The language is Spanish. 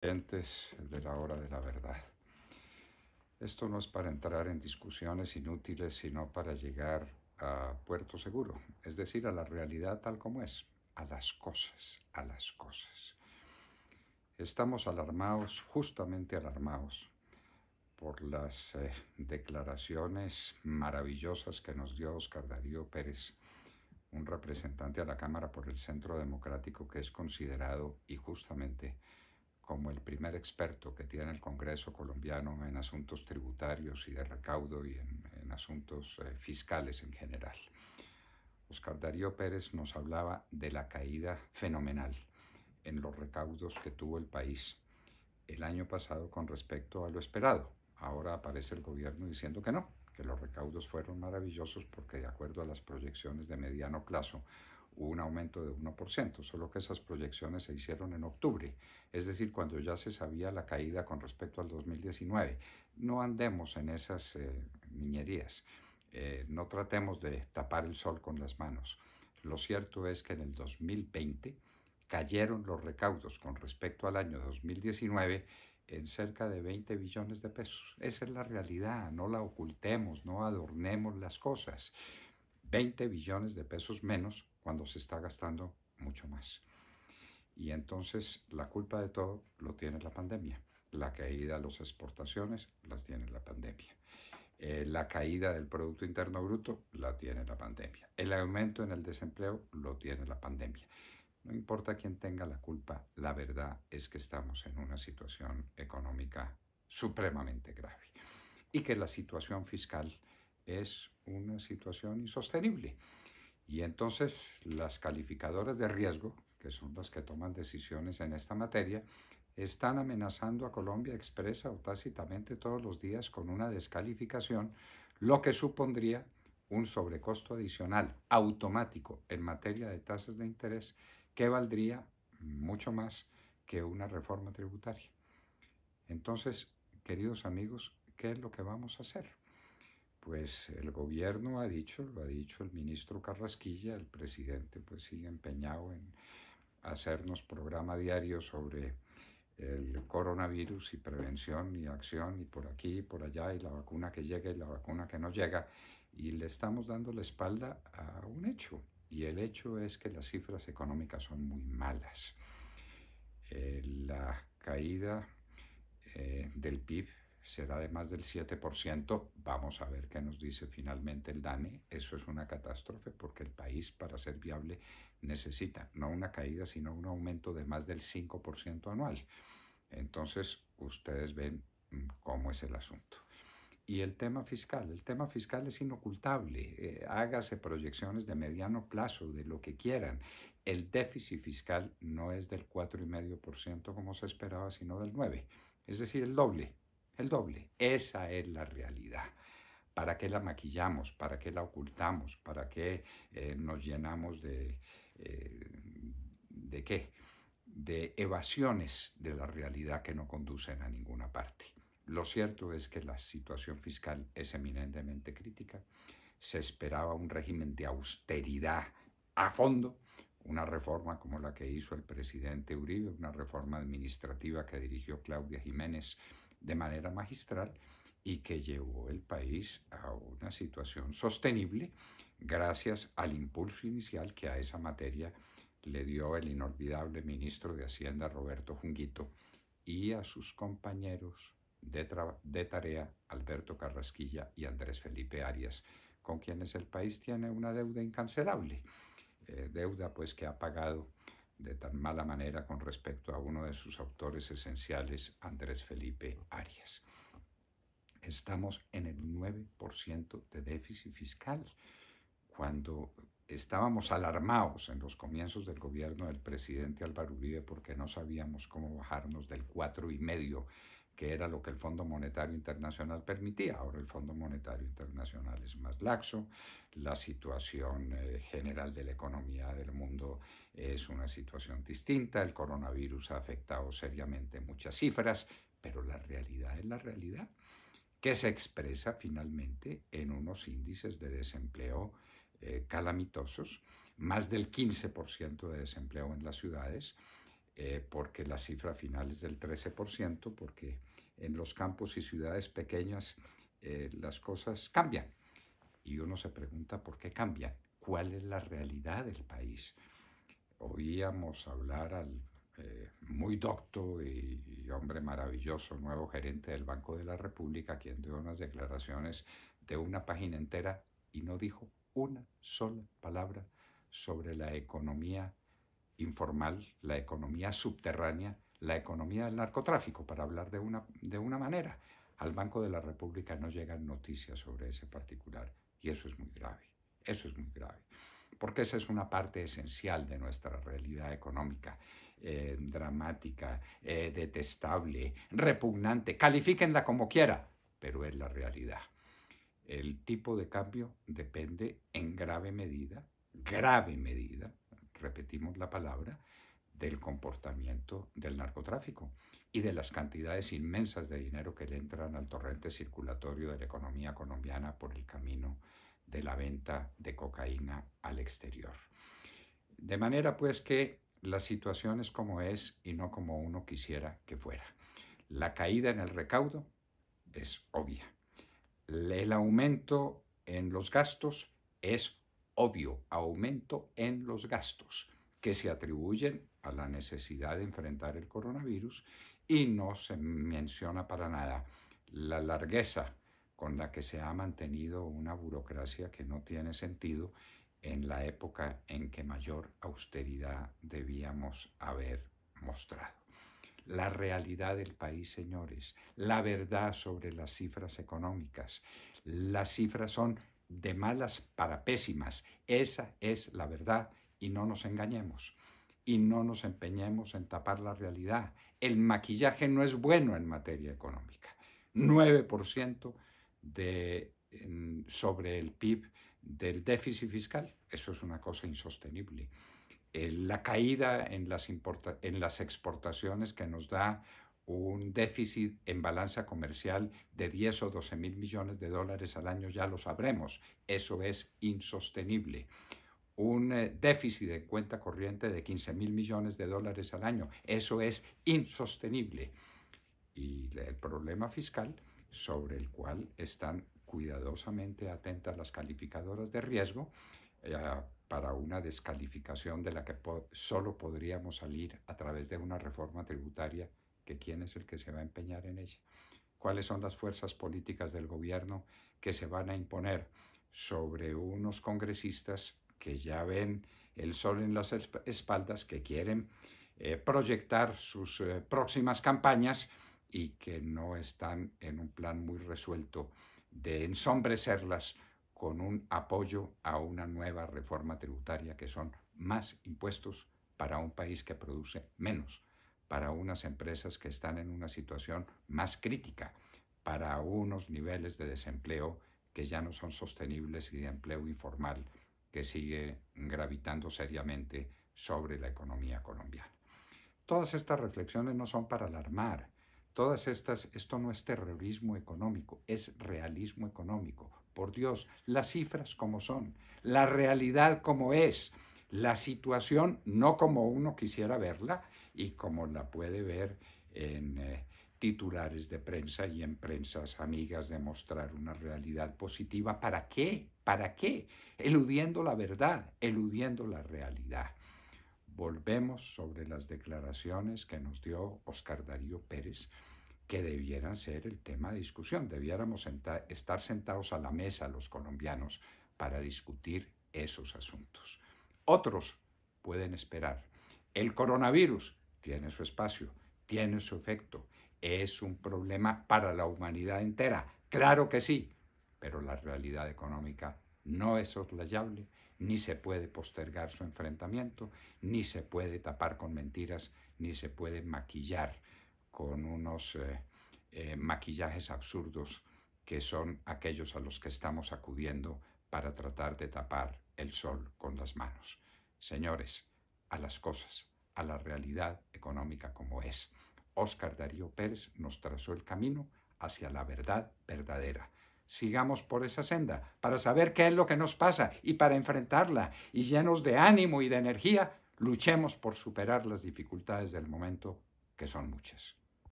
de la hora de la verdad. Esto no es para entrar en discusiones inútiles, sino para llegar a puerto seguro, es decir, a la realidad tal como es, a las cosas, a las cosas. Estamos alarmados, justamente alarmados, por las eh, declaraciones maravillosas que nos dio Oscar Darío Pérez, un representante a la Cámara por el Centro Democrático que es considerado y justamente como el primer experto que tiene el Congreso colombiano en asuntos tributarios y de recaudo y en, asuntos eh, fiscales en general. Oscar Darío Pérez nos hablaba de la caída fenomenal en los recaudos que tuvo el país el año pasado con respecto a lo esperado. Ahora aparece el gobierno diciendo que no, que los recaudos fueron maravillosos porque de acuerdo a las proyecciones de mediano plazo un aumento de 1%, solo que esas proyecciones se hicieron en octubre, es decir, cuando ya se sabía la caída con respecto al 2019. No andemos en esas eh, niñerías, eh, no tratemos de tapar el sol con las manos. Lo cierto es que en el 2020 cayeron los recaudos con respecto al año 2019 en cerca de 20 billones de pesos. Esa es la realidad, no la ocultemos, no adornemos las cosas. 20 billones de pesos menos cuando se está gastando mucho más. Y entonces la culpa de todo lo tiene la pandemia. La caída de las exportaciones las tiene la pandemia. Eh, la caída del Producto Interno Bruto la tiene la pandemia. El aumento en el desempleo lo tiene la pandemia. No importa quién tenga la culpa, la verdad es que estamos en una situación económica supremamente grave y que la situación fiscal es una situación insostenible. Y entonces las calificadoras de riesgo, que son las que toman decisiones en esta materia, están amenazando a Colombia expresa o tácitamente todos los días con una descalificación, lo que supondría un sobrecosto adicional automático en materia de tasas de interés que valdría mucho más que una reforma tributaria. Entonces, queridos amigos, ¿qué es lo que vamos a hacer? pues el gobierno ha dicho, lo ha dicho el ministro Carrasquilla, el presidente pues sigue empeñado en hacernos programa diario sobre el coronavirus y prevención y acción y por aquí y por allá y la vacuna que llega y la vacuna que no llega y le estamos dando la espalda a un hecho y el hecho es que las cifras económicas son muy malas. Eh, la caída eh, del PIB será de más del 7%. Vamos a ver qué nos dice finalmente el DANE. Eso es una catástrofe porque el país para ser viable necesita no una caída, sino un aumento de más del 5% anual. Entonces, ustedes ven mm, cómo es el asunto. Y el tema fiscal, el tema fiscal es inocultable. Eh, hágase proyecciones de mediano plazo, de lo que quieran. El déficit fiscal no es del 4,5% como se esperaba, sino del 9%, es decir, el doble el doble. Esa es la realidad. ¿Para qué la maquillamos? ¿Para qué la ocultamos? ¿Para qué eh, nos llenamos de... Eh, ¿De qué? De evasiones de la realidad que no conducen a ninguna parte. Lo cierto es que la situación fiscal es eminentemente crítica. Se esperaba un régimen de austeridad a fondo, una reforma como la que hizo el presidente Uribe, una reforma administrativa que dirigió Claudia Jiménez, de manera magistral y que llevó el país a una situación sostenible gracias al impulso inicial que a esa materia le dio el inolvidable ministro de Hacienda Roberto Junguito y a sus compañeros de, tarea Alberto Carrasquilla y Andrés Felipe Arias, con quienes el país tiene una deuda incancelable, eh, deuda pues que ha pagado de tan mala manera con respecto a uno de sus autores esenciales, Andrés Felipe Arias. Estamos en el 9% de déficit fiscal, cuando estábamos alarmados en los comienzos del gobierno del presidente Álvaro Uribe porque no sabíamos cómo bajarnos del 4,5% que era lo que el Fondo Monetario Internacional permitía. Ahora el Fondo Monetario Internacional es más laxo, la situación eh, general de la economía del mundo es una situación distinta, el coronavirus ha afectado seriamente muchas cifras, pero la realidad es la realidad, que se expresa finalmente en unos índices de desempleo eh, calamitosos, más del 15% de desempleo en las ciudades, eh, porque la cifra final es del 13%, porque en los campos y ciudades pequeñas eh, las cosas cambian. Y uno se pregunta por qué cambian, cuál es la realidad del país. Oíamos hablar al eh, muy docto y, y, hombre maravilloso, nuevo gerente del Banco de la República, quien dio unas declaraciones de una página entera y no dijo una sola palabra sobre la economía informal, la economía subterránea, la economía del narcotráfico, para hablar de una, de una manera. Al Banco de la República no llegan noticias sobre ese particular y eso es muy grave, eso es muy grave, porque esa es una parte esencial de nuestra realidad económica, eh, dramática, eh, detestable, repugnante, califíquenla como quiera, pero es la realidad. El tipo de cambio depende en grave medida, grave medida, repetimos la palabra, del comportamiento del narcotráfico y de las cantidades inmensas de dinero que le entran al torrente circulatorio de la economía colombiana por el camino de la venta de cocaína al exterior. De manera pues que la situación es como es y no como uno quisiera que fuera. La caída en el recaudo es obvia. El aumento en los gastos es obvio aumento en los gastos que se atribuyen a la necesidad de enfrentar el coronavirus y no se menciona para nada la largueza con la que se ha mantenido una burocracia que no tiene sentido en la época en que mayor austeridad debíamos haber mostrado. La realidad del país, señores, la verdad sobre las cifras económicas. Las cifras son de malas para pésimas. Esa es la verdad y no nos engañemos y no nos empeñemos en tapar la realidad. El maquillaje no es bueno en materia económica. 9% de, sobre el PIB del déficit fiscal, eso es una cosa insostenible. Eh, la caída en las exportaciones que nos da un déficit en balanza comercial de 10 o 12 mil millones de dólares al año, ya lo sabremos. Eso es insostenible. Un eh, déficit en cuenta corriente de 15 mil millones de dólares al año. Eso es insostenible. Y el problema fiscal sobre el cual están cuidadosamente atentas las calificadoras de riesgo eh, para una descalificación de la que solo podríamos salir a través de una reforma tributaria que quién es el que se va a empeñar en ella, cuáles son las fuerzas políticas del gobierno que se van a imponer sobre unos congresistas que ya ven el sol en las espaldas, que quieren eh, proyectar sus eh, próximas campañas y que no están en un plan muy resuelto de ensombrecerlas con un apoyo a una nueva reforma tributaria que son más impuestos para un país que produce menos para unas empresas que están en una situación más crítica, para unos niveles de desempleo que ya no son sostenibles y de empleo informal que sigue gravitando seriamente sobre la economía colombiana. Todas estas reflexiones no son para alarmar, todas estas, esto no es terrorismo económico, es realismo económico. Por Dios, las cifras como son, la realidad como es la situación no como uno quisiera verla y como la puede ver en eh, titulares de prensa y en prensas amigas de mostrar una realidad positiva. ¿Para qué? ¿Para qué? Eludiendo la verdad, eludiendo la realidad. Volvemos sobre las declaraciones que nos dio Oscar Darío Pérez, que debieran ser el tema de discusión. Debiéramos estar sentados a la mesa los colombianos para discutir esos asuntos. Otros pueden esperar. El coronavirus tiene su espacio, tiene su efecto. Es un problema para la humanidad entera. Claro que sí, pero la realidad económica no es soslayable, ni se puede postergar su enfrentamiento, ni se puede tapar con mentiras, ni se puede maquillar con unos eh, eh, maquillajes absurdos que son aquellos a los que estamos acudiendo para tratar de tapar el sol con las manos. Señores, a las cosas, a la realidad económica como es. Óscar Darío Pérez nos trazó el camino hacia la verdad verdadera. Sigamos por esa senda para saber qué es lo que nos pasa y para enfrentarla y llenos de ánimo y de energía, luchemos por superar las dificultades del momento, que son muchas.